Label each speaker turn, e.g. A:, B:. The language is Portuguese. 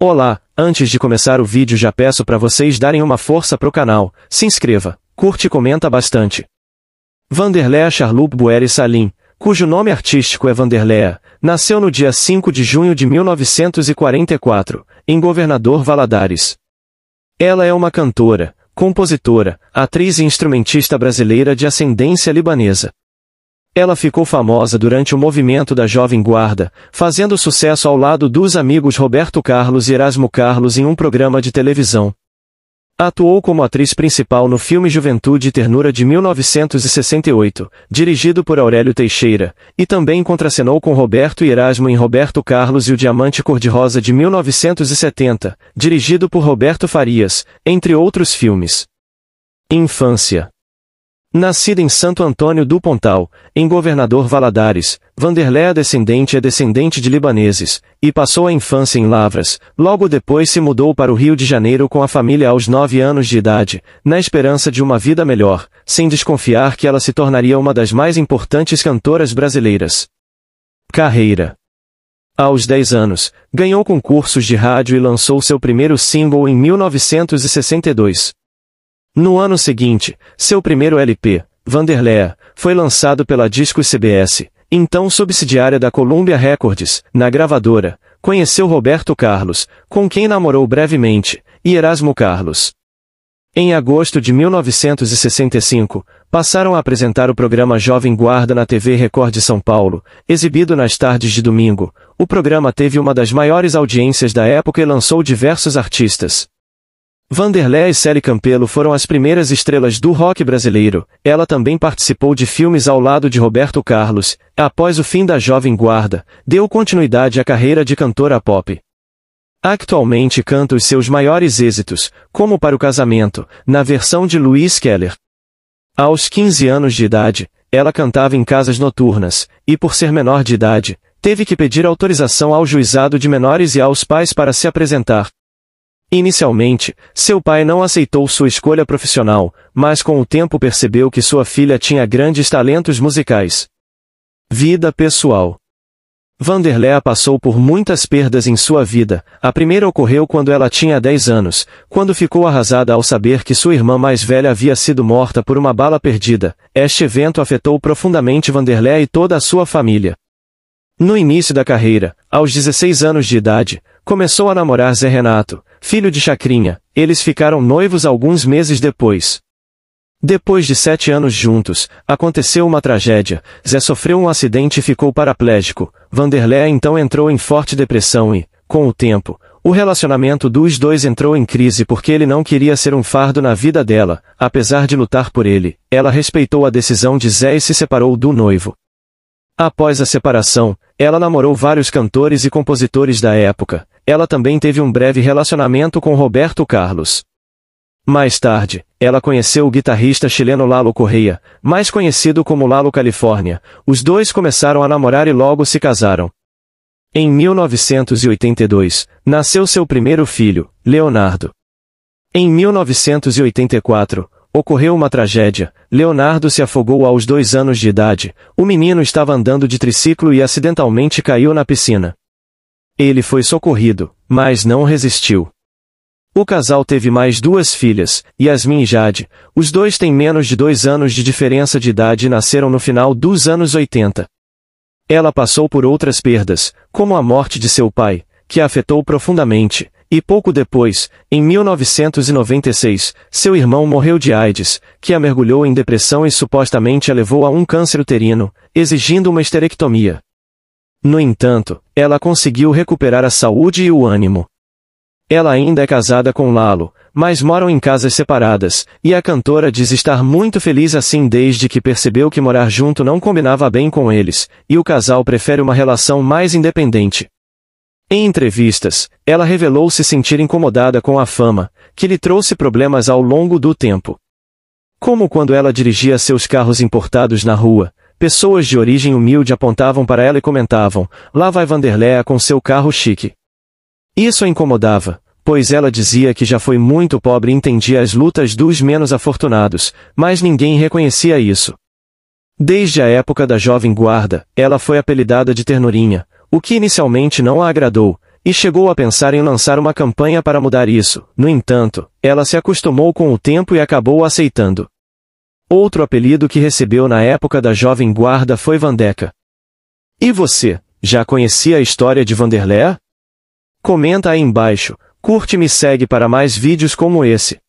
A: Olá, antes de começar o vídeo já peço para vocês darem uma força pro canal, se inscreva, curte e comenta bastante. Vanderlea Charlotte Bueri Salim, cujo nome artístico é Vanderlea, nasceu no dia 5 de junho de 1944, em Governador Valadares. Ela é uma cantora, compositora, atriz e instrumentista brasileira de ascendência libanesa. Ela ficou famosa durante o movimento da Jovem Guarda, fazendo sucesso ao lado dos amigos Roberto Carlos e Erasmo Carlos em um programa de televisão. Atuou como atriz principal no filme Juventude e Ternura de 1968, dirigido por Aurélio Teixeira, e também contracenou com Roberto e Erasmo em Roberto Carlos e o Diamante Cor-de-Rosa de 1970, dirigido por Roberto Farias, entre outros filmes. Infância Nascido em Santo Antônio do Pontal, em Governador Valadares, Vanderlé é descendente é descendente de libaneses, e passou a infância em Lavras, logo depois se mudou para o Rio de Janeiro com a família aos nove anos de idade, na esperança de uma vida melhor, sem desconfiar que ela se tornaria uma das mais importantes cantoras brasileiras. Carreira Aos dez anos, ganhou concursos de rádio e lançou seu primeiro single em 1962. No ano seguinte, seu primeiro LP, Vanderlea, foi lançado pela disco CBS, então subsidiária da Columbia Records, na gravadora, conheceu Roberto Carlos, com quem namorou brevemente, e Erasmo Carlos. Em agosto de 1965, passaram a apresentar o programa Jovem Guarda na TV Record de São Paulo, exibido nas tardes de domingo. O programa teve uma das maiores audiências da época e lançou diversos artistas. Vanderlei e Sally Campelo foram as primeiras estrelas do rock brasileiro. Ela também participou de filmes ao lado de Roberto Carlos. Após o fim da Jovem Guarda, deu continuidade à carreira de cantora pop. Atualmente canta os seus maiores êxitos, como Para o Casamento, na versão de Luiz Keller. Aos 15 anos de idade, ela cantava em casas noturnas, e por ser menor de idade, teve que pedir autorização ao juizado de menores e aos pais para se apresentar. Inicialmente, seu pai não aceitou sua escolha profissional, mas com o tempo percebeu que sua filha tinha grandes talentos musicais. Vida pessoal Vanderléa passou por muitas perdas em sua vida. A primeira ocorreu quando ela tinha 10 anos, quando ficou arrasada ao saber que sua irmã mais velha havia sido morta por uma bala perdida. Este evento afetou profundamente Vanderléa e toda a sua família. No início da carreira, aos 16 anos de idade, começou a namorar Zé Renato, filho de Chacrinha, eles ficaram noivos alguns meses depois. Depois de sete anos juntos, aconteceu uma tragédia, Zé sofreu um acidente e ficou paraplégico, Vanderlé então entrou em forte depressão e, com o tempo, o relacionamento dos dois entrou em crise porque ele não queria ser um fardo na vida dela, apesar de lutar por ele, ela respeitou a decisão de Zé e se separou do noivo. Após a separação, ela namorou vários cantores e compositores da época, ela também teve um breve relacionamento com Roberto Carlos. Mais tarde, ela conheceu o guitarrista chileno Lalo Correia, mais conhecido como Lalo Califórnia. Os dois começaram a namorar e logo se casaram. Em 1982, nasceu seu primeiro filho, Leonardo. Em 1984, ocorreu uma tragédia. Leonardo se afogou aos dois anos de idade. O menino estava andando de triciclo e acidentalmente caiu na piscina. Ele foi socorrido, mas não resistiu. O casal teve mais duas filhas, Yasmin e Jade. Os dois têm menos de dois anos de diferença de idade e nasceram no final dos anos 80. Ela passou por outras perdas, como a morte de seu pai, que a afetou profundamente, e pouco depois, em 1996, seu irmão morreu de AIDS, que a mergulhou em depressão e supostamente a levou a um câncer uterino, exigindo uma esterectomia. No entanto, ela conseguiu recuperar a saúde e o ânimo. Ela ainda é casada com Lalo, mas moram em casas separadas, e a cantora diz estar muito feliz assim desde que percebeu que morar junto não combinava bem com eles, e o casal prefere uma relação mais independente. Em entrevistas, ela revelou se sentir incomodada com a fama, que lhe trouxe problemas ao longo do tempo. Como quando ela dirigia seus carros importados na rua, Pessoas de origem humilde apontavam para ela e comentavam, lá vai Vanderléa com seu carro chique. Isso a incomodava, pois ela dizia que já foi muito pobre e entendia as lutas dos menos afortunados, mas ninguém reconhecia isso. Desde a época da jovem guarda, ela foi apelidada de Ternurinha, o que inicialmente não a agradou, e chegou a pensar em lançar uma campanha para mudar isso. No entanto, ela se acostumou com o tempo e acabou aceitando. Outro apelido que recebeu na época da Jovem Guarda foi Vandeca. E você, já conhecia a história de Vanderlei? Comenta aí embaixo, curte e me segue para mais vídeos como esse.